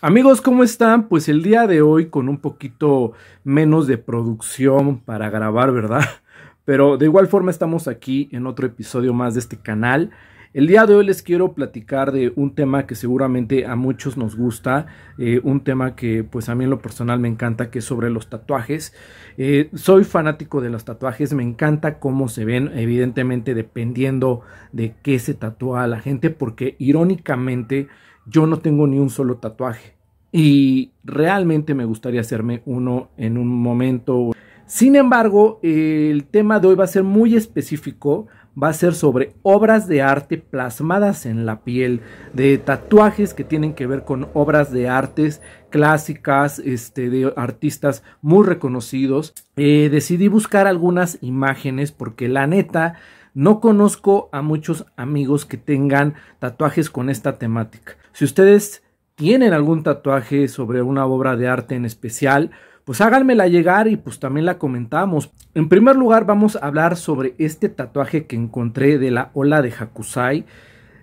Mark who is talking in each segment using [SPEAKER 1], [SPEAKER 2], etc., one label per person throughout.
[SPEAKER 1] Amigos, ¿cómo están? Pues el día de hoy con un poquito menos de producción para grabar, ¿verdad? Pero de igual forma estamos aquí en otro episodio más de este canal. El día de hoy les quiero platicar de un tema que seguramente a muchos nos gusta, eh, un tema que pues a mí en lo personal me encanta, que es sobre los tatuajes. Eh, soy fanático de los tatuajes, me encanta cómo se ven, evidentemente dependiendo de qué se tatúa a la gente, porque irónicamente yo no tengo ni un solo tatuaje y realmente me gustaría hacerme uno en un momento. Sin embargo, el tema de hoy va a ser muy específico va a ser sobre obras de arte plasmadas en la piel, de tatuajes que tienen que ver con obras de artes clásicas, este, de artistas muy reconocidos. Eh, decidí buscar algunas imágenes porque la neta, no conozco a muchos amigos que tengan tatuajes con esta temática. Si ustedes tienen algún tatuaje sobre una obra de arte en especial, pues háganmela llegar y pues también la comentamos. En primer lugar vamos a hablar sobre este tatuaje que encontré de la ola de Hakusai.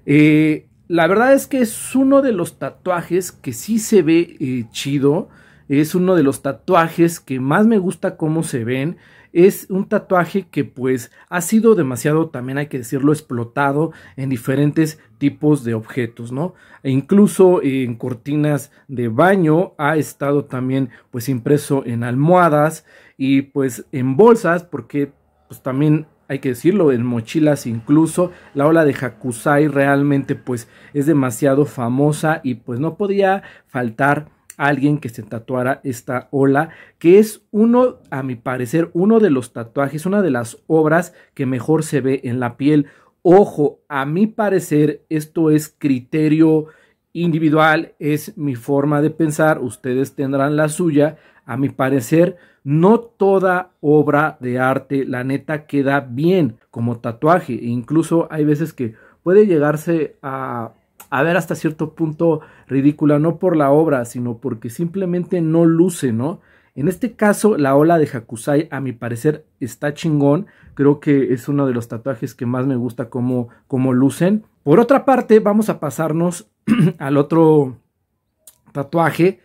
[SPEAKER 1] Eh, la verdad es que es uno de los tatuajes que sí se ve eh, chido es uno de los tatuajes que más me gusta cómo se ven. Es un tatuaje que pues ha sido demasiado, también hay que decirlo, explotado en diferentes tipos de objetos, ¿no? E incluso en cortinas de baño ha estado también pues impreso en almohadas y pues en bolsas, porque pues también hay que decirlo, en mochilas incluso. La ola de Hakusai realmente pues es demasiado famosa y pues no podía faltar alguien que se tatuara esta ola, que es uno, a mi parecer, uno de los tatuajes, una de las obras que mejor se ve en la piel. Ojo, a mi parecer, esto es criterio individual, es mi forma de pensar, ustedes tendrán la suya. A mi parecer, no toda obra de arte, la neta, queda bien como tatuaje. E incluso hay veces que puede llegarse a a ver hasta cierto punto ridícula, no por la obra, sino porque simplemente no luce, ¿no? En este caso, la ola de Hakusai, a mi parecer, está chingón. Creo que es uno de los tatuajes que más me gusta cómo, cómo lucen. Por otra parte, vamos a pasarnos al otro tatuaje.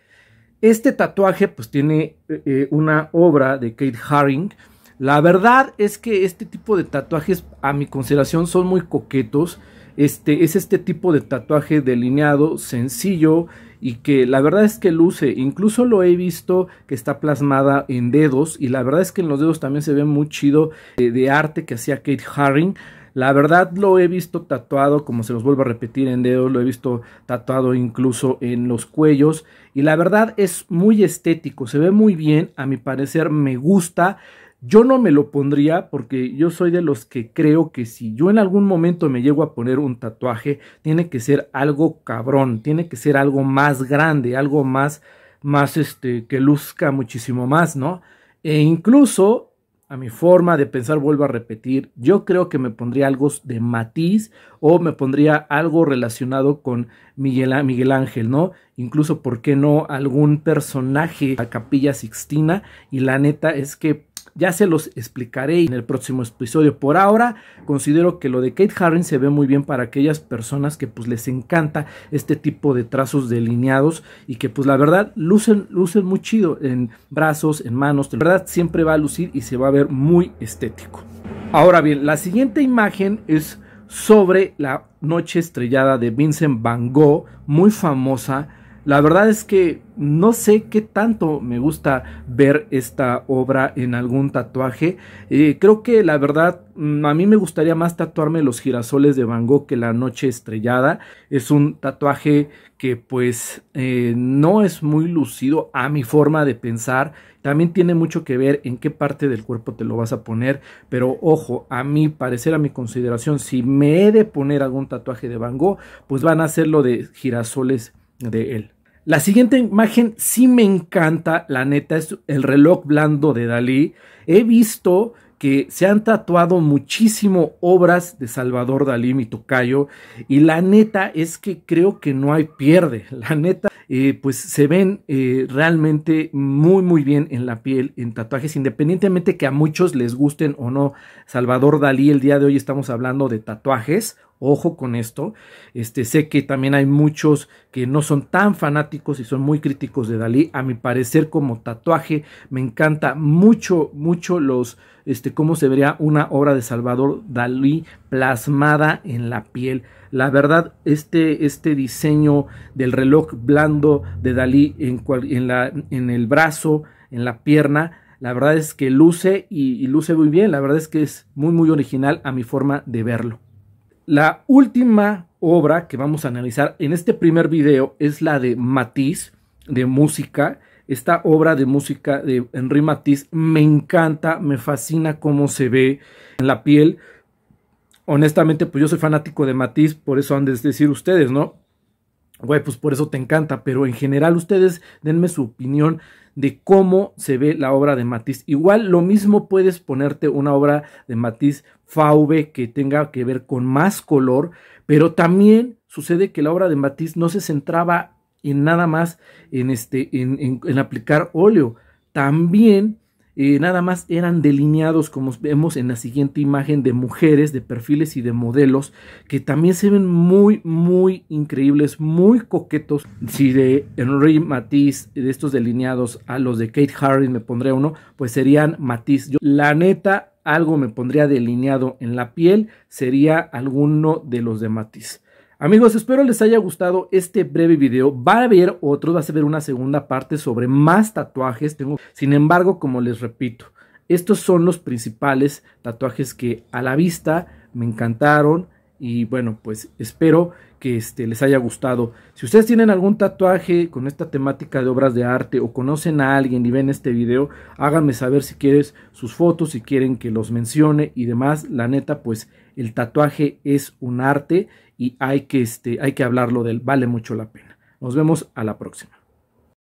[SPEAKER 1] Este tatuaje, pues, tiene eh, eh, una obra de Kate Haring. La verdad es que este tipo de tatuajes, a mi consideración, son muy coquetos. Este es este tipo de tatuaje delineado, sencillo y que la verdad es que luce, incluso lo he visto que está plasmada en dedos y la verdad es que en los dedos también se ve muy chido eh, de, arte que hacía Kate Haring. La verdad lo he visto tatuado, como se los vuelvo a repetir en dedos, lo he visto tatuado incluso en los cuellos y la verdad es muy estético, se ve muy bien, a mi parecer me gusta, yo no me lo pondría porque yo soy de los que creo que si yo en algún momento me llego a poner un tatuaje, tiene que ser algo cabrón, tiene que ser algo más grande, algo más, más este, que luzca muchísimo más, ¿no? E incluso a mi forma de pensar, vuelvo a repetir, yo creo que me pondría algo de matiz o me pondría algo relacionado con Miguel, Miguel Ángel, ¿no? Incluso, ¿por qué no algún personaje a Capilla Sixtina? Y la neta es que ya se los explicaré en el próximo episodio. Por ahora, considero que lo de Kate Harring se ve muy bien para aquellas personas que pues les encanta este tipo de trazos delineados y que pues la verdad lucen, lucen muy chido en brazos, en manos. La verdad siempre va a lucir y se va a ver muy estético. Ahora bien, la siguiente imagen es sobre la noche estrellada de Vincent Van Gogh, muy famosa la verdad es que no sé qué tanto me gusta ver esta obra en algún tatuaje. Eh, creo que la verdad mm, a mí me gustaría más tatuarme los girasoles de Van Gogh que la noche estrellada. Es un tatuaje que pues eh, no es muy lucido a mi forma de pensar. También tiene mucho que ver en qué parte del cuerpo te lo vas a poner. Pero ojo, a mi parecer, a mi consideración, si me he de poner algún tatuaje de Van Gogh, pues van a ser lo de girasoles de él. La siguiente imagen sí me encanta, la neta, es el reloj blando de Dalí. He visto que se han tatuado muchísimo obras de Salvador Dalí, mi tocayo, y la neta es que creo que no hay pierde. La neta, eh, pues se ven eh, realmente muy, muy bien en la piel, en tatuajes, independientemente que a muchos les gusten o no. Salvador Dalí, el día de hoy estamos hablando de tatuajes Ojo con esto. Este, sé que también hay muchos que no son tan fanáticos y son muy críticos de Dalí. A mi parecer, como tatuaje, me encanta mucho, mucho los, este, cómo se vería una obra de Salvador Dalí plasmada en la piel. La verdad, este, este diseño del reloj blando de Dalí en, en, la, en el brazo, en la pierna, la verdad es que luce y luce muy bien. La verdad es que es muy, muy original a mi forma de verlo. La última obra que vamos a analizar en este primer video es la de matiz de música. Esta obra de música de Henri Matisse me encanta, me fascina cómo se ve en la piel. Honestamente, pues yo soy fanático de Matiz, por eso han de decir ustedes, ¿no? pues por eso te encanta, pero en general ustedes denme su opinión de cómo se ve la obra de Matisse. Igual lo mismo puedes ponerte una obra de Matisse Faube que tenga que ver con más color, pero también sucede que la obra de Matisse no se centraba en nada más en, este, en, en aplicar óleo. También nada más eran delineados, como vemos en la siguiente imagen, de mujeres, de perfiles y de modelos, que también se ven muy, muy increíbles, muy coquetos. Si de Henry Matisse, de estos delineados, a los de Kate Harris me pondré uno, pues serían Matisse. Yo, la neta, algo me pondría delineado en la piel, sería alguno de los de Matisse. Amigos, espero les haya gustado este breve video. Va a haber otro, va a ser una segunda parte sobre más tatuajes. Tengo, sin embargo, como les repito, estos son los principales tatuajes que a la vista me encantaron, y bueno, pues espero que este, les haya gustado. Si ustedes tienen algún tatuaje con esta temática de obras de arte o conocen a alguien y ven este video, háganme saber si quieres sus fotos, si quieren que los mencione y demás. La neta, pues el tatuaje es un arte y hay que, este, hay que hablarlo del vale mucho la pena. Nos vemos a la próxima.